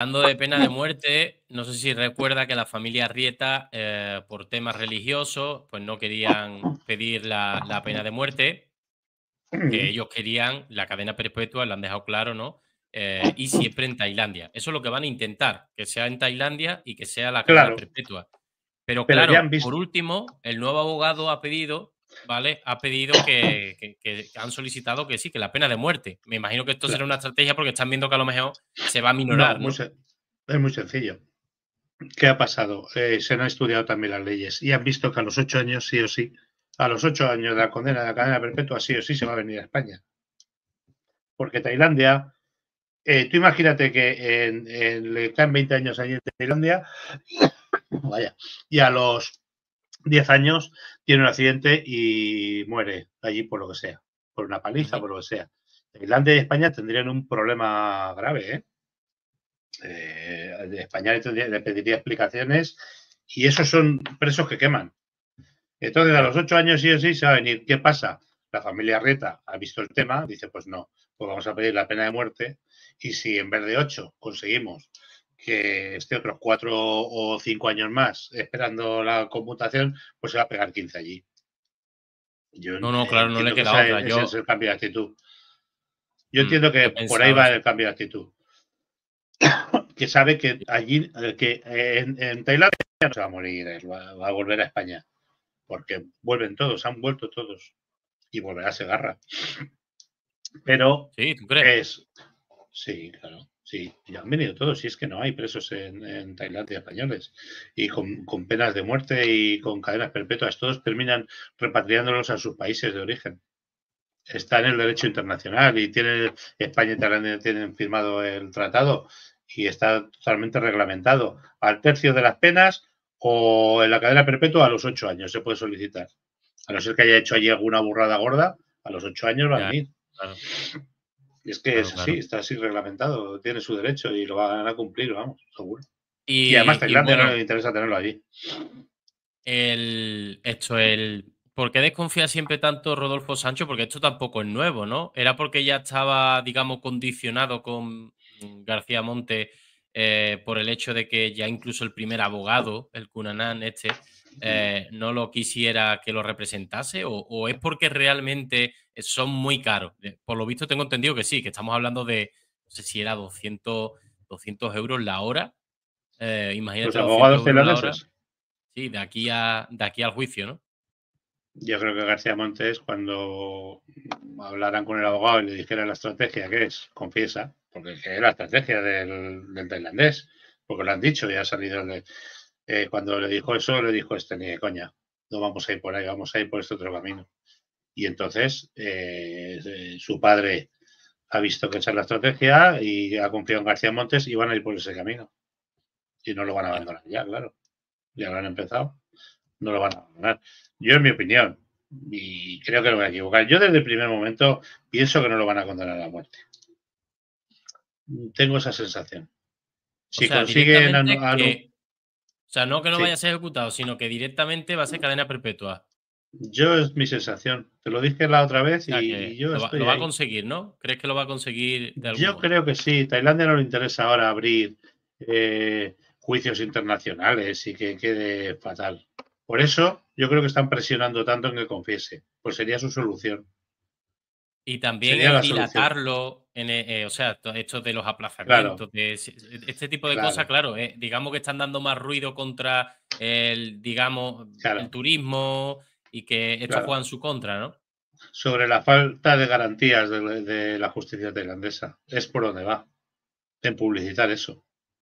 Hablando de pena de muerte, no sé si recuerda que la familia Rieta, eh, por temas religiosos, pues no querían pedir la, pena de muerte, que ellos querían la cadena perpetua, lo han dejado claro, ¿no? Eh, y siempre en Tailandia. Eso es lo que van a intentar, que sea en Tailandia y que sea la cadena perpetua. Pero claro, por último, el nuevo abogado ha pedido ¿vale? Ha pedido que, han solicitado que sí, que la pena de muerte. Me imagino que esto será una estrategia porque están viendo que a lo mejor se va a minorar. Es muy sencillo. ¿Qué ha pasado? Eh, se han estudiado también las leyes y han visto que a los ocho años, sí o sí, a los ocho años de la condena de la cadena perpetua, sí o sí se va a venir a España. Porque Tailandia, eh, tú imagínate que le están 20 años allí en Tailandia, vaya, y a los 10 años, tiene un accidente y muere allí por lo que sea, por una paliza, por lo que sea. Irlanda y España tendrían un problema grave. ¿eh? eh España le, pediría explicaciones y esos son presos que queman. Entonces, a los 8 años sí o sí se va a venir. ¿Qué pasa? La familia Reta ha visto el tema, dice, pues no, pues vamos a pedir la pena de muerte y si en vez de 8 conseguimos que esté otros cuatro o cinco años más esperando la computación, pues se va a pegar 15 allí. no, no, claro, no le queda otra. yo... es el cambio de actitud. Yo mm, entiendo que por ahí va el cambio de actitud. que sabe que allí, eh, que eh, en, Tailandia no se va a morir, eh, va, a volver a España. Porque vuelven todos, han vuelto todos. Y volverá a Segarra. Pero. Sí, crees? Es, sí, claro. Sí, ya han venido todos, Si es que no hay presos en, en Tailandia españoles, y con, penas de muerte y con cadenas perpetuas, todos terminan repatriándolos a sus países de origen. Está en el derecho internacional y tiene España y Tailandia tienen firmado el tratado y está totalmente reglamentado. Al tercio de las penas o en la cadena perpetua a los ocho años se puede solicitar. A no ser que haya hecho allí alguna burrada gorda, a los ocho años va a venir es que es así, está así reglamentado, tiene su derecho y lo van a cumplir, vamos, seguro. Y, además Tailandia grande, no le interesa tenerlo allí. El, esto, el. ¿Por qué desconfía siempre tanto Rodolfo Sancho? Porque esto tampoco es nuevo, ¿no? Era porque ya estaba, digamos, condicionado con García Monte eh, por el hecho de que ya incluso el primer abogado, el Cunanan este, eh, no lo quisiera que lo representase o, es porque realmente son muy caros. Eh, por lo visto tengo entendido que sí, que estamos hablando de, no sé si era 200, 200 euros la hora. Eh, imagínate. Los abogados finlandeses. Sí, de aquí, de aquí al juicio, ¿no? Yo creo que García Montes, cuando hablaran con el abogado y le dijera la estrategia ¿qué es, confiesa, porque es la estrategia del, del tailandés, porque lo han dicho y ha salido eh, cuando le dijo eso, le dijo este, ni de coña, no vamos a ir por ahí, vamos a ir por este otro camino. Y entonces eh, eh, su padre ha visto que esa es la estrategia y ha confiado en García Montes y van a ir por ese camino. Y no lo van a abandonar ya, claro. Ya lo han empezado. No lo van a abandonar. Yo, en mi opinión, y creo que no voy a equivocar, yo desde el primer momento pienso que no lo van a condenar a la muerte. Tengo esa sensación. Si consiguen. o sea, no que no vaya a ser ejecutado, sino que directamente va a ser cadena perpetua. Yo es mi sensación. Te lo dije la otra vez y, yo lo, lo va a conseguir, ¿no? ¿Crees que lo va a conseguir de Yo creo que sí. Tailandia no le interesa ahora abrir eh, juicios internacionales y que quede fatal. Por eso yo creo que están presionando tanto en que confiese. Pues sería su solución. Y también dilatarlo, en, e, eh, o sea, esto de los aplazamientos, e, este tipo de cosas, claro, eh, digamos que están dando más ruido contra el, digamos, el turismo y que esto juega en su contra, ¿no? Sobre la falta de garantías de, de la justicia tailandesa, es por donde va, en publicitar eso.